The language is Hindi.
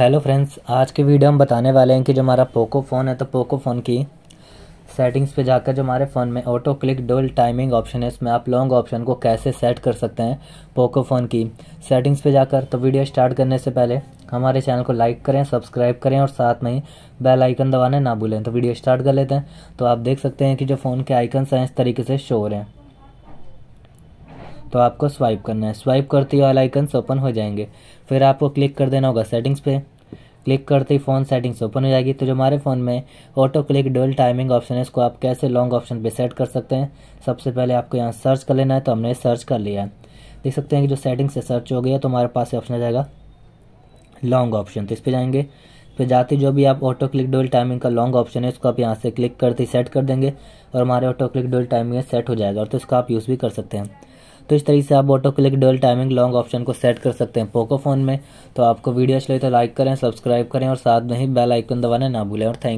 हेलो फ्रेंड्स आज के वीडियो हम बताने वाले हैं कि जो हमारा पोको फ़ोन है तो पोको फ़ोन की सेटिंग्स पे जाकर जो हमारे फ़ोन में auto click dual timing option है इसमें आप लॉन्ग ऑप्शन को कैसे सेट कर सकते हैं पोको फ़ोन की सेटिंग्स पे जाकर तो वीडियो स्टार्ट करने से पहले हमारे चैनल को लाइक करें सब्सक्राइब करें और साथ में ही बेल आइकन दबाने ना भूलें तो वीडियो स्टार्ट कर लेते हैं तो आप देख सकते हैं कि जो फ़ोन के आइकन्स हैं इस तरीके से शो हो रहे हैं तो आपको स्वाइप करना है स्वाइप करते ही ऑल आइकन्स ओपन हो जाएंगे फिर आपको क्लिक कर देना होगा सेटिंग्स पे क्लिक करते ही फ़ोन सेटिंग्स ओपन हो जाएगी तो जो हमारे फ़ोन में auto click dual timing option है इसको आप कैसे लॉन्ग ऑप्शन पे सेट कर सकते हैं सबसे पहले आपको यहाँ सर्च कर लेना है तो हमने सर्च कर लिया है देख सकते हैं कि जो सेटिंग्स से सर्च हो गया तो हमारे पास ऑप्शन आ जाएगा लॉन्ग ऑप्शन तो इस पर जाएंगे फिर जाते जो भी आप ऑटो क्लिक डोल टाइमिंग का लॉन्ग ऑप्शन है उसको आप यहाँ से क्लिक करते ही सेट कर देंगे और हमारे auto click dual timing set हो जाएगा और तो इसका आप यूज़ भी कर सकते हैं तो इस तरीके से आप auto click dual timing long option को सेट कर सकते हैं पोको फोन में तो आपको वीडियो अच्छी लगी तो लाइक करें सब्सक्राइब करें और साथ में ही बेल आइकन दबाना ना भूलें और थैंक